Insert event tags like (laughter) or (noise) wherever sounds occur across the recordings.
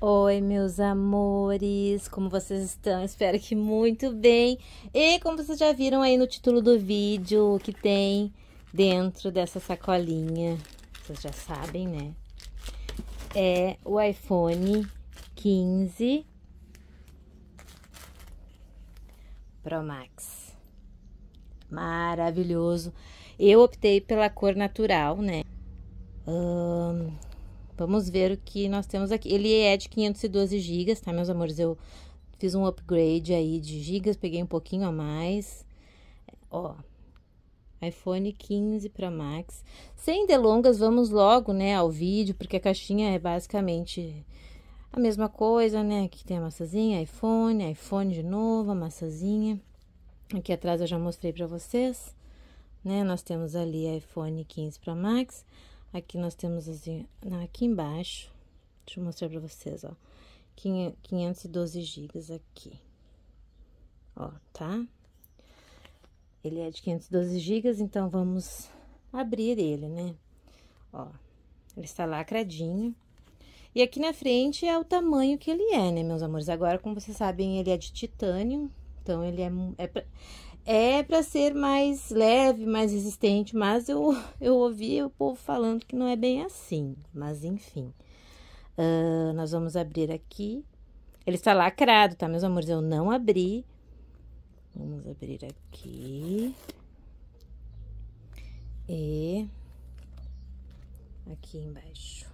Oi, meus amores, como vocês estão? Espero que muito bem. E como vocês já viram aí no título do vídeo, o que tem dentro dessa sacolinha, vocês já sabem, né? É o iPhone 15 Pro Max. Maravilhoso. Eu optei pela cor natural, né? Vamos ver o que nós temos aqui. Ele é de 512 GB, tá, meus amores? Eu fiz um upgrade aí de gigas, peguei um pouquinho a mais. Ó, iPhone 15 Pro Max. Sem delongas, vamos logo, né, ao vídeo, porque a caixinha é basicamente a mesma coisa, né? Aqui tem a massazinha iPhone, iPhone de novo, a maçazinha. Aqui atrás eu já mostrei para vocês, né? Nós temos ali iPhone 15 Pro Max. Aqui nós temos assim, aqui embaixo, deixa eu mostrar pra vocês, ó, 512 gigas aqui, ó, tá? Ele é de 512 gigas, então vamos abrir ele, né? Ó, ele está lacradinho. E aqui na frente é o tamanho que ele é, né, meus amores? Agora, como vocês sabem, ele é de titânio, então ele é, é é para ser mais leve, mais resistente, mas eu, (laughs) eu ouvi o povo falando que não é bem assim, mas enfim. Uh, nós vamos abrir aqui. Ele está lacrado, tá, meus amores? Eu não abri. Vamos abrir aqui. E aqui embaixo.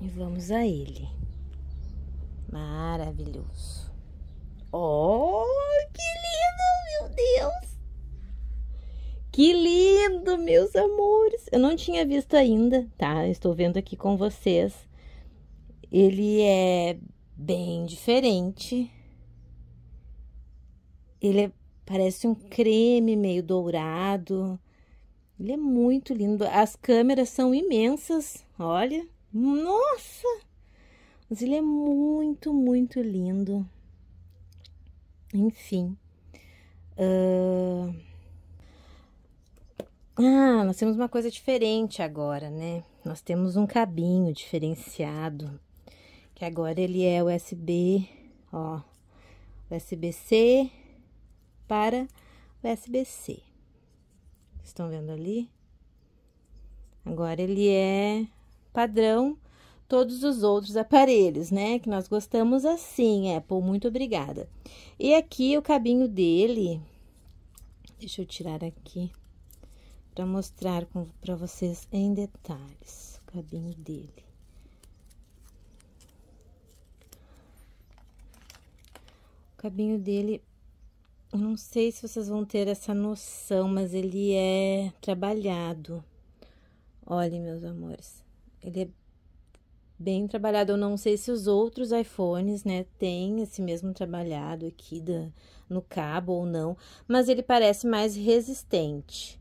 E vamos a ele maravilhoso. Oh, que lindo, meu Deus! Que lindo, meus amores! Eu não tinha visto ainda, tá? Estou vendo aqui com vocês. Ele é bem diferente. Ele é, parece um creme meio dourado. Ele é muito lindo. As câmeras são imensas, olha. Nossa! Mas ele é muito, muito lindo. Enfim. Uh... Ah, nós temos uma coisa diferente agora, né? Nós temos um cabinho diferenciado, que agora ele é USB, ó, USB-C para USB-C. Estão vendo ali? Agora ele é padrão todos os outros aparelhos, né? Que nós gostamos assim, Apple, muito obrigada. E aqui o cabinho dele, deixa eu tirar aqui para mostrar para vocês em detalhes o cabinho dele. O cabinho dele, eu não sei se vocês vão ter essa noção, mas ele é trabalhado. Olhem, meus amores, ele é bem trabalhado. Eu não sei se os outros iPhones, né, têm esse mesmo trabalhado aqui da, no cabo ou não, mas ele parece mais resistente.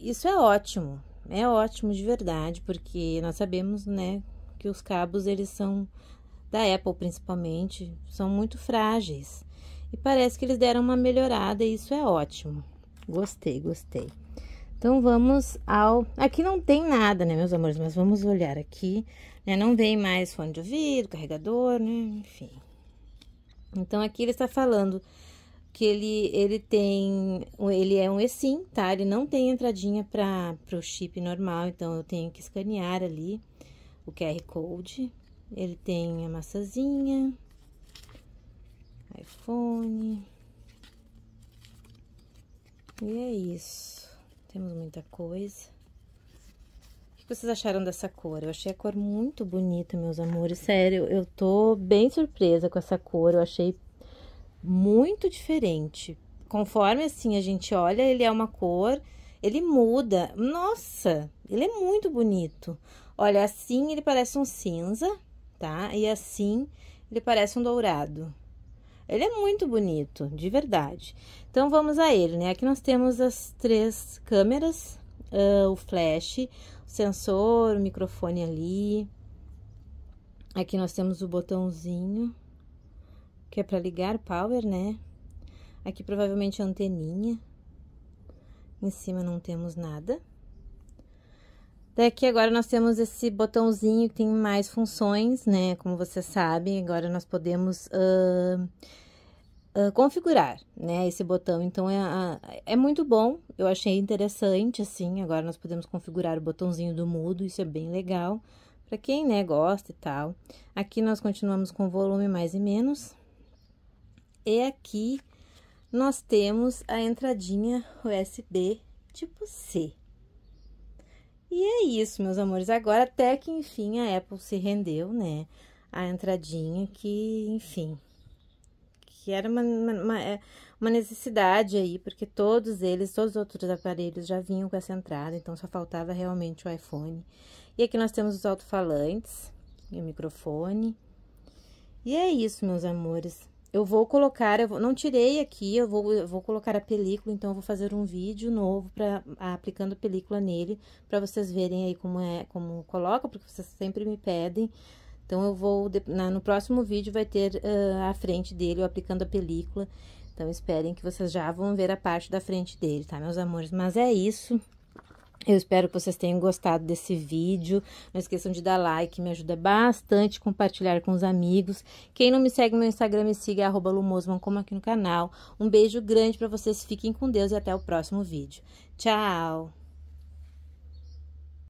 Isso é ótimo, é ótimo de verdade, porque nós sabemos, né, que os cabos eles são da Apple principalmente, são muito frágeis. E parece que eles deram uma melhorada e isso é ótimo. Gostei, gostei. Então vamos ao. Aqui não tem nada, né, meus amores? Mas vamos olhar aqui né? Não vem mais fone de ouvido, carregador, né? Enfim. Então, aqui ele está falando que ele, ele tem, ele é um eSIM, tá? Ele não tem entradinha para o chip normal, então eu tenho que escanear ali o QR Code. Ele tem a massazinha iPhone. E é isso. Temos muita coisa que vocês acharam dessa cor? Eu achei a cor muito bonita, meus amores. Sério, eu tô bem surpresa com essa cor. Eu achei muito diferente. Conforme, assim, a gente olha, ele é uma cor... Ele muda. Nossa, ele é muito bonito. Olha, assim ele parece um cinza, tá? E assim ele parece um dourado. Ele é muito bonito, de verdade. Então, vamos a ele, né? Aqui nós temos as três câmeras, uh, o flash, sensor, o microfone ali. Aqui nós temos o botãozinho, que é para ligar power, né? Aqui provavelmente é a anteninha. Em cima não temos nada. Daqui agora nós temos esse botãozinho que tem mais funções, né? Como vocês sabem, agora nós podemos uh, uh, configurar, né, esse botão. Então, é, é muito bom, eu achei interessante, assim, agora nós podemos configurar o botãozinho do mudo, isso é bem legal, para quem, né, gosta e tal. Aqui nós continuamos com volume mais e menos. E aqui nós temos a entradinha USB tipo C. E é isso, meus amores. Agora até que enfim a Apple se rendeu, né? A entradinha que, enfim, que era uma, uma, é, uma necessidade aí, porque todos eles, todos os outros aparelhos já vinham com essa entrada, então só faltava realmente o iPhone. E aqui nós temos os alto-falantes e o microfone. E é isso, meus amores. Eu vou colocar, eu vou, não tirei aqui, eu vou, eu vou colocar a película, então eu vou fazer um vídeo novo para aplicando película nele, para vocês verem aí como é, como coloca, porque vocês sempre me pedem. Então, eu vou, na, no próximo vídeo vai ter uh, a frente dele, eu aplicando a película. Então, esperem que vocês já vão ver a parte da frente dele, tá, meus amores? Mas é isso. Eu espero que vocês tenham gostado desse vídeo. Não esqueçam de dar like, me ajuda bastante. Compartilhar com os amigos. Quem não me segue no Instagram, me siga, arroba Lumosman, como aqui no canal. Um beijo grande para vocês, fiquem com Deus e até o próximo vídeo. Tchau!